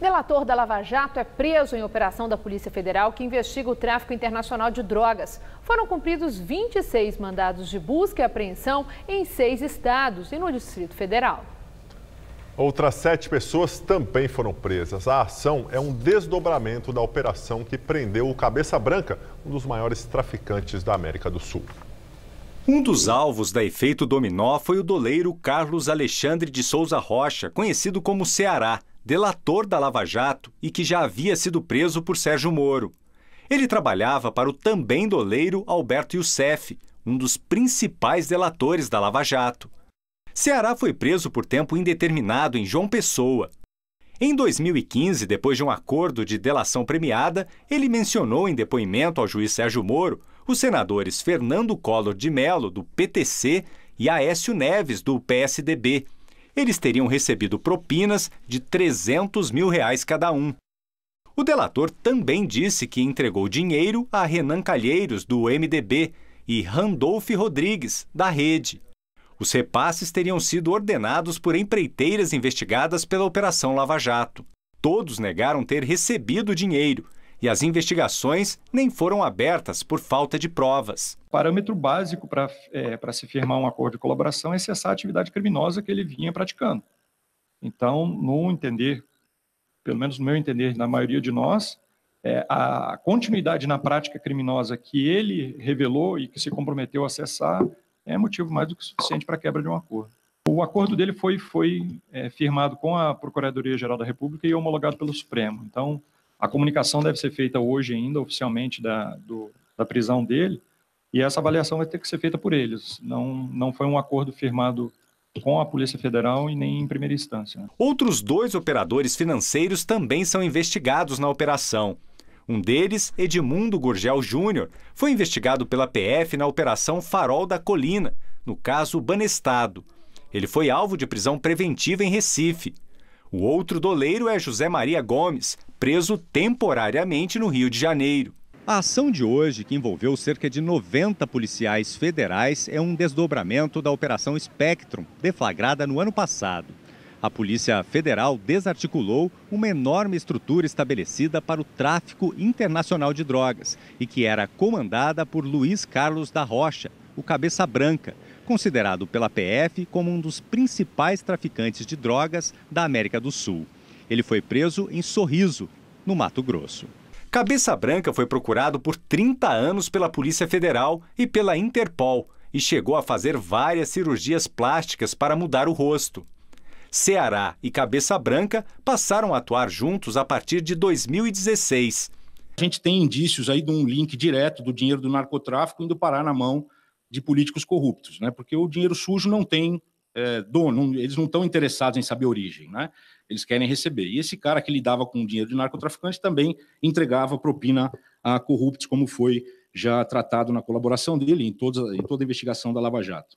Delator da Lava Jato é preso em operação da Polícia Federal que investiga o tráfico internacional de drogas. Foram cumpridos 26 mandados de busca e apreensão em seis estados e no Distrito Federal. Outras sete pessoas também foram presas. A ação é um desdobramento da operação que prendeu o Cabeça Branca, um dos maiores traficantes da América do Sul. Um dos alvos da efeito dominó foi o doleiro Carlos Alexandre de Souza Rocha, conhecido como Ceará delator da Lava Jato e que já havia sido preso por Sérgio Moro. Ele trabalhava para o também doleiro Alberto Youssef, um dos principais delatores da Lava Jato. Ceará foi preso por tempo indeterminado em João Pessoa. Em 2015, depois de um acordo de delação premiada, ele mencionou em depoimento ao juiz Sérgio Moro os senadores Fernando Collor de Mello, do PTC, e Aécio Neves, do PSDB, eles teriam recebido propinas de 300 mil reais cada um. O delator também disse que entregou dinheiro a Renan Calheiros, do MDB, e Randolph Rodrigues, da Rede. Os repasses teriam sido ordenados por empreiteiras investigadas pela Operação Lava Jato. Todos negaram ter recebido dinheiro e as investigações nem foram abertas por falta de provas. O parâmetro básico para é, se firmar um acordo de colaboração é cessar a atividade criminosa que ele vinha praticando. Então, no entender, pelo menos no meu entender, na maioria de nós, é, a continuidade na prática criminosa que ele revelou e que se comprometeu a cessar é motivo mais do que suficiente para a quebra de um acordo. O acordo dele foi, foi é, firmado com a Procuradoria-Geral da República e homologado pelo Supremo. Então, a comunicação deve ser feita hoje ainda, oficialmente, da, do, da prisão dele, e essa avaliação vai ter que ser feita por eles. Não, não foi um acordo firmado com a Polícia Federal e nem em primeira instância. Né? Outros dois operadores financeiros também são investigados na operação. Um deles, Edmundo Gurgel Júnior, foi investigado pela PF na Operação Farol da Colina, no caso Banestado. Ele foi alvo de prisão preventiva em Recife. O outro doleiro é José Maria Gomes, preso temporariamente no Rio de Janeiro. A ação de hoje, que envolveu cerca de 90 policiais federais, é um desdobramento da Operação Spectrum, deflagrada no ano passado. A Polícia Federal desarticulou uma enorme estrutura estabelecida para o tráfico internacional de drogas e que era comandada por Luiz Carlos da Rocha, o Cabeça Branca, considerado pela PF como um dos principais traficantes de drogas da América do Sul. Ele foi preso em Sorriso, no Mato Grosso. Cabeça Branca foi procurado por 30 anos pela Polícia Federal e pela Interpol e chegou a fazer várias cirurgias plásticas para mudar o rosto. Ceará e Cabeça Branca passaram a atuar juntos a partir de 2016. A gente tem indícios aí de um link direto do dinheiro do narcotráfico indo parar na mão de políticos corruptos, né? Porque o dinheiro sujo não tem é, dono, eles não estão interessados em saber a origem, né? Eles querem receber. E esse cara que lidava com o dinheiro de narcotraficante também entregava propina a corruptos, como foi já tratado na colaboração dele em, toda em toda a investigação da Lava Jato.